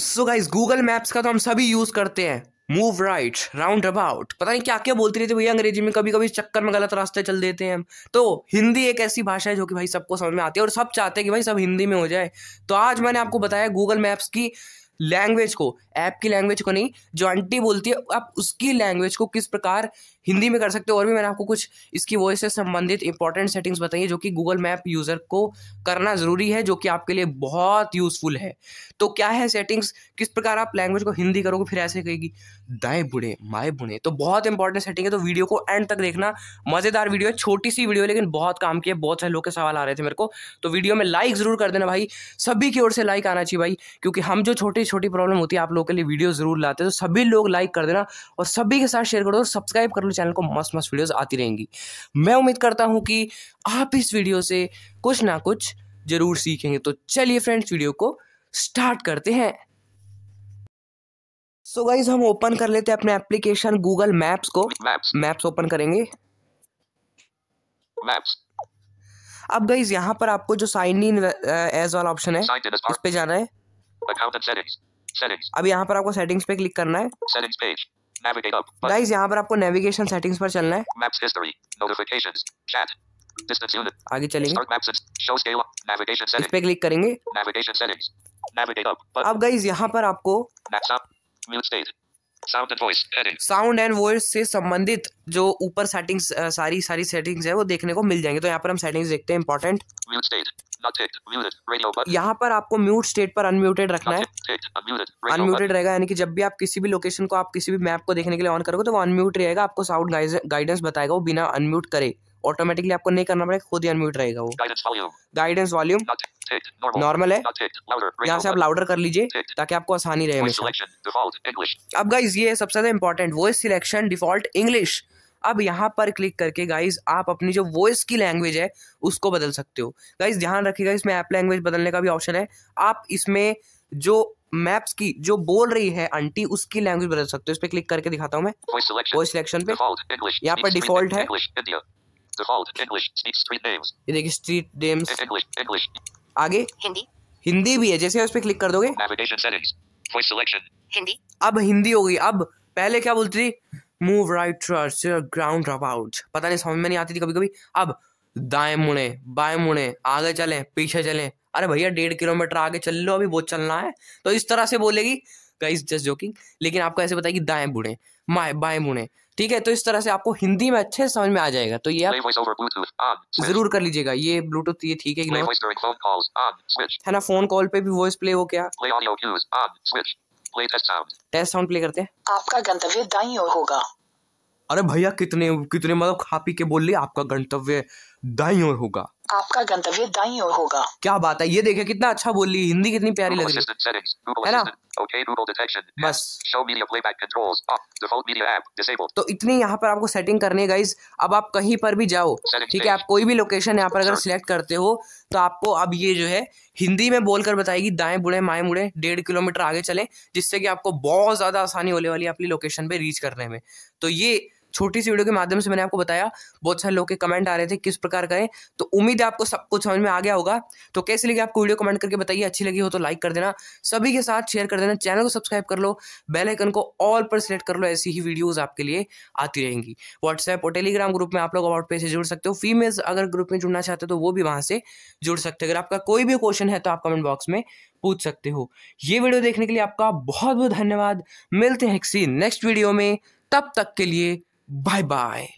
So guys Google maps का तो हम सभी यूज़ करते हैं मूव राइट राउंड अबाउट पता नहीं क्या क्या बोलते रहते भैया अंग्रेजी में कभी कभी चक्कर में गलत रास्ते चल देते हैं हम तो हिंदी एक ऐसी भाषा है जो कि भाई सबको समझ में आती है और सब चाहते हैं कि भाई सब हिंदी में हो जाए तो आज मैंने आपको बताया गूगल मैप्स की लैंग्वेज को ऐप की लैंग्वेज को नहीं जो आंटी बोलती है आप उसकी लैंग्वेज को किस प्रकार हिंदी में कर सकते हो और भी मैंने आपको कुछ इसकी वॉइस से संबंधित इंपॉर्टेंट सेटिंग्स बताई जो कि गूगल मैप यूज़र को करना ज़रूरी है जो कि आपके लिए बहुत यूज़फुल है तो क्या है सेटिंग्स किस प्रकार आप लैंग्वेज को हिंदी करोगे फिर ऐसे कहेगी दाए बुढ़े माए बुढ़े तो बहुत इंपॉर्टेंट सेटिंग है तो वीडियो को एंड तक देखना मज़ेदार वीडियो है छोटी सी वीडियो लेकिन बहुत काम की है बहुत सारे लोग के सवाल आ रहे थे मेरे को तो वीडियो में लाइक ज़रूर कर देना भाई सभी की ओर से लाइक आना चाहिए भाई क्योंकि हम जो छोटी छोटी प्रॉब्लम होती है आप लोगों के लिए वीडियो ज़रूर लाते हैं तो सभी लोग लाइक कर देना और सभी के साथ शेयर करो और तो सब्सक्राइब कर लो मेरे चैनल को मस्त मस्त वीडियोस आती रहेंगी मैं उम्मीद करता हूँ कि आप इस वीडियो से कुछ ना कुछ ज़रूर सीखेंगे तो चलिए फ्रेंड्स वीडियो को स्टार्ट करते हैं सो so गाइज हम ओपन कर लेते हैं अपने एप्लीकेशन गूगल मैप्स को मैप्स ओपन करेंगे maps. अब गाइज यहाँ पर आपको जो साइन इन एज वाला ऑप्शन है उस पे जाना है settings. Settings. अब यहाँ पर आपको सेटिंग्स पे क्लिक करना है गाइस यहाँ पर आपको नेविगेशन सेटिंग्स पर चलना है maps history notifications chat distance unit आगे चलेंगे शो स्केल नेविगेशन सेटिंग्स पे क्लिक करेंगे नेविगेशन सेटिंग्स नेविगेट अप अब गाइस यहाँ पर आपको mute state sound and voice sound and voice से संबंधित जो ऊपर सेटिंग्स सारी सारी सेटिंग्स है वो देखने को मिल जाएंगे तो यहाँ पर हम सेटिंग्स देखते हैं इंपॉर्टेंट म्यूट स्टेट यहाँ पर आपको म्यूट स्टेट पर अनम्यूटेड रखना है अनम्यूटेड रहेगा यानी कि जब भी आप किसी भी लोकेशन को आप किसी भी मैप को देखने के लिए ऑन करोगे तो वो अनम्यूट रहेगा आपको साउंड गाइडेंस बताएगा वो बिना अनम्यूट करे ऑटोमेटिकली आपको नहीं करना पड़ेगा खुद ही अनम्यूट रहेगा वो गाइडेंस वॉल्यूम नॉर्मल है यहाँ से आप लाउडर कर लीजिए ताकि आपको आसानी रहे अब गाइज ये सबसे ज्यादा important voice selection default English अब यहाँ पर क्लिक करके गाइज आप अपनी जो वॉइस की लैंग्वेज है उसको बदल सकते हो गाइज ध्यान रखिएगा इसमें ऐप लैंग्वेज बदलने का भी ऑप्शन है आप इसमें जो मैप्स की जो बोल रही है आंटी उसकी लैंग्वेज बदल सकते हो इस पर क्लिक करके दिखाता हूँ मैं वॉइस सिलेक्शन पे यहाँ पर डिफॉल्ट है ये देखिए स्ट्रीट नेम्स e, आगे हिंदी हिंदी भी है जैसे उस पर क्लिक कर दोगे अब हिंदी हो गई अब पहले क्या बोलती थी move right turns ground drop out पता नहीं समझ में नहीं आती थी कभी कभी अब दाएं मुड़े बाएं मुड़े आगे चले पीछे चले अरे भैया डेढ़ किलोमीटर आगे चल लो अभी बहुत चलना है तो इस तरह से बोलेगी गाइस जस्ट जोकिंग लेकिन आपको ऐसे बताएगी दाएं मुड़े माए बाएं मुड़े ठीक है तो इस तरह से आपको हिंदी में अच्छे समझ में आ जाएगा तो ये आप जरूर कर लीजिएगा ये ब्लूटूथ ये ठीक है है ना फोन कॉल पे भी वॉइस प्ले हो क्या टेस्ट साउंड प्ले करते हैं आपका गंतव्य दाई ओर होगा अरे भैया कितने कितने मतलब खा पी के बोल ली आपका गंतव्य दाई ओर होगा आपका गंतव्य दाई ओर होगा क्या बात है ये देखे कितना अच्छा बोल रही हिंदी कितनी प्यारी लग रही है ना oh, तो इतनी यहाँ पर आपको सेटिंग करने गाइज अब आप कहीं पर भी जाओ ठीक है आप कोई भी लोकेशन यहाँ पर अगर सिलेक्ट करते हो तो आपको अब ये जो है हिंदी में बोलकर बताएगी दाएं बुढ़े माएं बुढ़े डेढ़ किलोमीटर आगे चले जिससे कि आपको बहुत ज़्यादा आसानी होने वाली है अपनी लोकेशन पे रीच करने में तो ये छोटी सी वीडियो के माध्यम से मैंने आपको बताया बहुत सारे लोग के कमेंट आ रहे थे किस प्रकार करें तो उम्मीद है आपको सब कुछ समझ में आ गया होगा तो कैसे लगी आपको वीडियो कमेंट करके बताइए अच्छी लगी हो तो लाइक कर देना सभी के साथ शेयर कर देना चैनल को सब्सक्राइब कर लो बेलाइकन को ऑल पर सिलेक्ट कर लो ऐसी ही वीडियोज़ आपके लिए आती रहेंगी व्हाट्सएप और टेलीग्राम ग्रुप में आप लोग अबाउट पे से जुड़ सकते हो फीमेल्स अगर ग्रुप में जुड़ना चाहते हो तो वो भी वहां से जुड़ सकते हो अगर आपका कोई भी क्वेश्चन है तो आप कमेंट बॉक्स में पूछ सकते हो ये वीडियो देखने के लिए आपका बहुत बहुत धन्यवाद मिलते हैं किसी नेक्स्ट वीडियो में तब तक के लिए Bye-bye